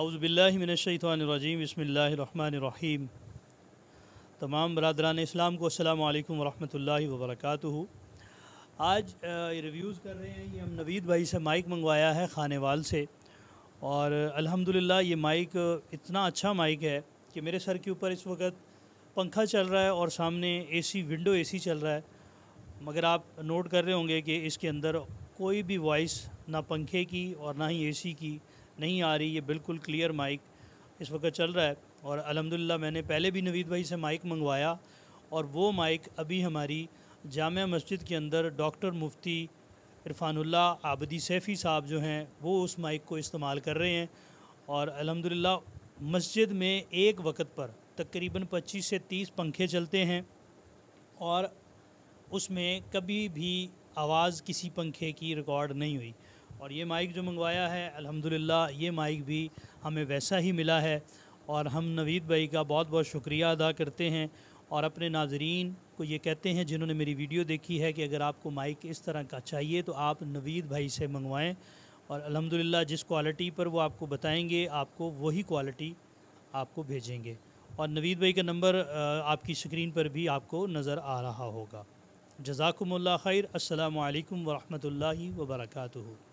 अउज़बिल्लिमिनशैतरजीम बसमीम तमाम बरदरान इस्लाम को अल्लाम वरहमल वबरक आज रिव्यूज़ कर रहे हैं ये हम नवीद भाई से माइक मंगवाया है खानेवाल से और अल्हम्दुलिल्लाह ये माइक इतना अच्छा माइक है कि मेरे सर के ऊपर इस वक्त पंखा चल रहा है और सामने एसी विंडो एसी चल रहा है मगर आप नोट कर रहे होंगे कि इसके अंदर कोई भी वॉइस ना पंखे की और ना ही सी की नहीं आ रही ये बिल्कुल क्लियर माइक इस वक्त चल रहा है और अलहमदिल्ला मैंने पहले भी नवीद भाई से माइक मंगवाया और वो माइक अभी हमारी जाम मस्जिद के अंदर डॉक्टर मुफ्ती इरफानुल्ला आबदी सैफ़ी साहब जो हैं वो उस माइक को इस्तेमाल कर रहे हैं और अलहमदिल्ला मस्जिद में एक वक्त पर तकरीबन 25 से 30 पंखे चलते हैं और उसमें कभी भी आवाज़ किसी पंखे की रिकॉर्ड नहीं हुई और ये माइक जो मंगवाया है अल्हम्दुलिल्लाह ये माइक भी हमें वैसा ही मिला है और हम नवीद भाई का बहुत बहुत शुक्रिया अदा करते हैं और अपने नाजरीन को ये कहते हैं जिन्होंने मेरी वीडियो देखी है कि अगर आपको माइक इस तरह का चाहिए तो आप नवीद भाई से मंगवाएँ और अलहमदिल्ला जिस क्वालिटी पर वो आपको बताएँगे आपको वही क्वालिटी आपको भेजेंगे और नवीद भाई का नंबर आपकी स्क्रीन पर भी आपको नज़र आ रहा होगा जजाकमल्ला खैर असल वरहमल वर्का